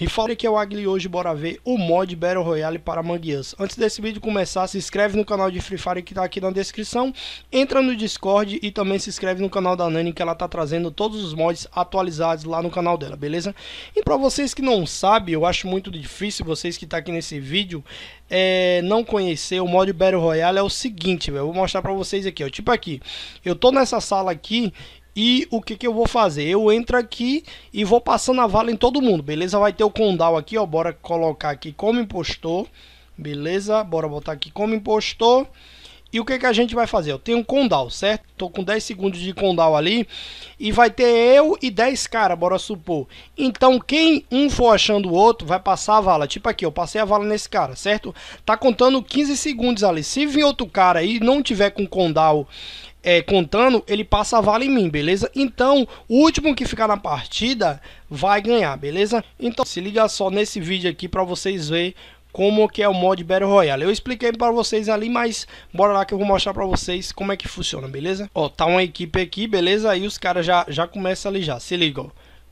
Rifaldo que é o Agli hoje, bora ver o mod Battle Royale para Manguias. Antes desse vídeo começar, se inscreve no canal de Free Fire que tá aqui na descrição, entra no Discord e também se inscreve no canal da Nani que ela tá trazendo todos os mods atualizados lá no canal dela, beleza? E para vocês que não sabem, eu acho muito difícil, vocês que tá aqui nesse vídeo, é, não conhecer o mod Battle Royale é o seguinte, velho, vou mostrar para vocês aqui, ó, tipo aqui, eu tô nessa sala aqui e o que, que eu vou fazer? Eu entro aqui e vou passando a vala em todo mundo, beleza? Vai ter o condal aqui, ó. Bora colocar aqui como impostor, beleza? Bora botar aqui como impostor. E o que, que a gente vai fazer? Eu tenho um condal, certo? Tô com 10 segundos de condal ali. E vai ter eu e 10 caras, bora supor. Então, quem um for achando o outro, vai passar a vala. Tipo aqui, eu passei a vala nesse cara, certo? Tá contando 15 segundos ali. Se vir outro cara e não tiver com condal é, contando, ele passa a vala em mim, beleza? Então, o último que ficar na partida vai ganhar, beleza? Então, se liga só nesse vídeo aqui para vocês verem como que é o mod Battle Royale. Eu expliquei para vocês ali, mas bora lá que eu vou mostrar para vocês como é que funciona, beleza? Ó, tá uma equipe aqui, beleza? Aí os caras já, já começam ali já, se liga, ó.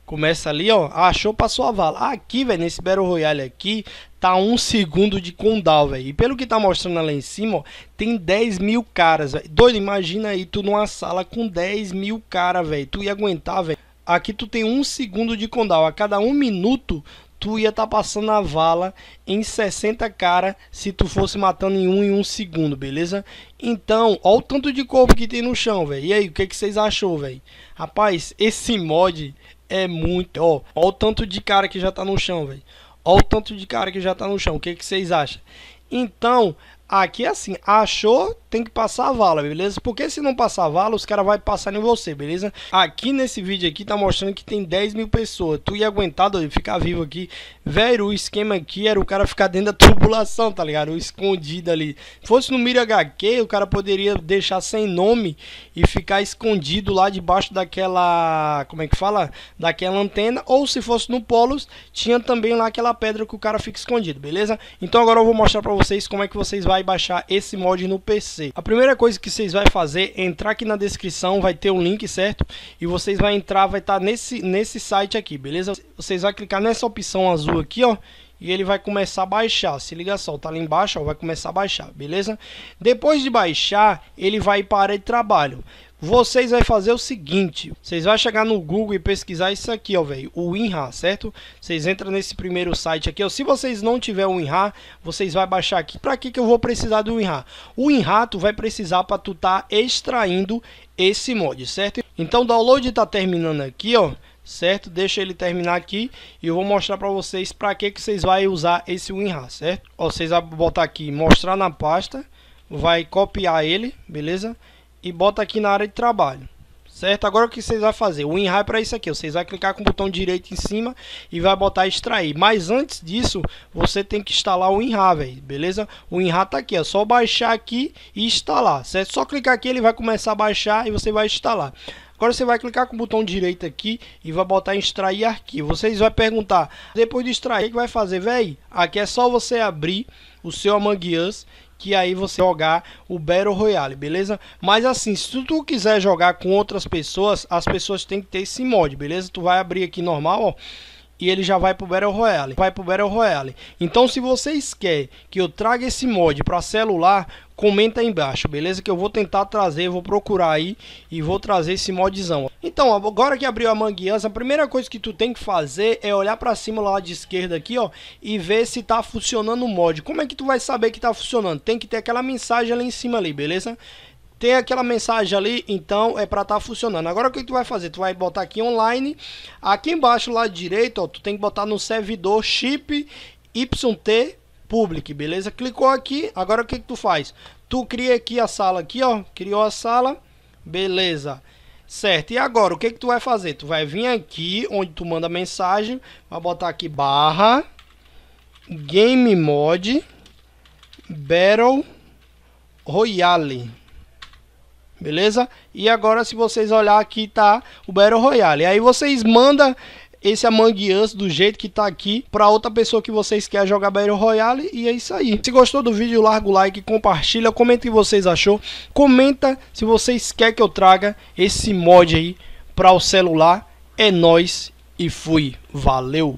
Começa ali, ó, achou, ah, passou a vala. Aqui, velho, nesse Battle Royale aqui, tá um segundo de condal, velho. E pelo que tá mostrando lá em cima, ó, tem 10 mil caras, velho. Doido, imagina aí tu numa sala com 10 mil caras, velho. Tu ia aguentar, velho. Aqui tu tem um segundo de condal A cada um minuto, tu ia estar tá passando a vala em 60 cara se tu fosse matando em um em um segundo, beleza? Então, olha o tanto de corpo que tem no chão, velho. E aí, o que, que vocês achou, velho? Rapaz, esse mod é muito... Ó, ó o tanto de cara que já tá no chão, velho. Ó o tanto de cara que já tá no chão. O que, que vocês acham? Então, Aqui é assim, achou, tem que passar a vala, beleza? Porque se não passar a vala, os caras vão passar em você, beleza? Aqui nesse vídeo aqui tá mostrando que tem 10 mil pessoas. Tu ia aguentar, doido, ficar vivo aqui. Velho, o esquema aqui era o cara ficar dentro da tubulação, tá ligado? O escondido ali. Se fosse no Mira HQ, o cara poderia deixar sem nome e ficar escondido lá debaixo daquela... Como é que fala? Daquela antena. Ou se fosse no Polos, tinha também lá aquela pedra que o cara fica escondido, beleza? Então agora eu vou mostrar pra vocês como é que vocês vai e baixar esse mod no PC. A primeira coisa que vocês vai fazer é entrar aqui na descrição, vai ter um link, certo? E vocês vão entrar, vai estar tá nesse, nesse site aqui, beleza? Vocês vão clicar nessa opção azul aqui, ó, e ele vai começar a baixar. Se liga só, tá lá embaixo, ó, vai começar a baixar, beleza? Depois de baixar, ele vai para de trabalho. Vocês vão fazer o seguinte, vocês vão chegar no Google e pesquisar isso aqui, ó, velho, o WinRAR, certo? Vocês entram nesse primeiro site aqui, ó, se vocês não tiver o WinRAR, vocês vão baixar aqui. Para que que eu vou precisar do WinRAR? O WinRAR tu vai precisar para tu tá extraindo esse mod, certo? Então o download tá terminando aqui, ó certo? Deixa ele terminar aqui e eu vou mostrar para vocês para que que vocês vai usar esse WinRAR, certo? Ó, vocês vão botar aqui, mostrar na pasta, vai copiar ele, beleza? e bota aqui na área de trabalho. Certo? Agora o que vocês vão fazer? O WinRAR é para isso aqui. Vocês vão clicar com o botão direito em cima e vai botar extrair. Mas antes disso, você tem que instalar o WinRAR, velho. Beleza? O WinRAR tá aqui, é só baixar aqui e instalar. Certo? Só clicar aqui, ele vai começar a baixar e você vai instalar. Agora você vai clicar com o botão direito aqui e vai botar extrair arquivo. Vocês vão perguntar, depois de extrair, o que vai fazer? velho? aqui é só você abrir o seu Among Us que aí você jogar o Battle Royale, beleza? Mas assim, se tu quiser jogar com outras pessoas, as pessoas têm que ter esse mod, beleza? Tu vai abrir aqui normal, ó e ele já vai pro Battle Royale. Vai pro Battle Royale. Então, se vocês querem que eu traga esse mod para celular, comenta aí embaixo, beleza? Que eu vou tentar trazer, vou procurar aí e vou trazer esse modzão. Então, agora que abriu a mangueança, a primeira coisa que tu tem que fazer é olhar para cima lá de esquerda aqui, ó, e ver se tá funcionando o mod. Como é que tu vai saber que tá funcionando? Tem que ter aquela mensagem ali em cima ali, beleza? tem aquela mensagem ali, então é para estar tá funcionando. Agora o que tu vai fazer? Tu vai botar aqui online, aqui embaixo lá direito, ó, tu tem que botar no servidor chip YT public, beleza? Clicou aqui, agora o que, que tu faz? Tu cria aqui a sala aqui, ó, criou a sala, beleza. Certo, e agora o que, que tu vai fazer? Tu vai vir aqui onde tu manda mensagem, vai botar aqui barra, game mod, battle royale, beleza? E agora se vocês olhar aqui tá o Battle Royale. Aí vocês mandam esse Among Us do jeito que tá aqui para outra pessoa que vocês querem jogar Battle Royale e é isso aí. Se gostou do vídeo, larga o like, compartilha, comenta o que vocês achou, comenta se vocês querem que eu traga esse mod aí para o celular. É nós e fui. Valeu.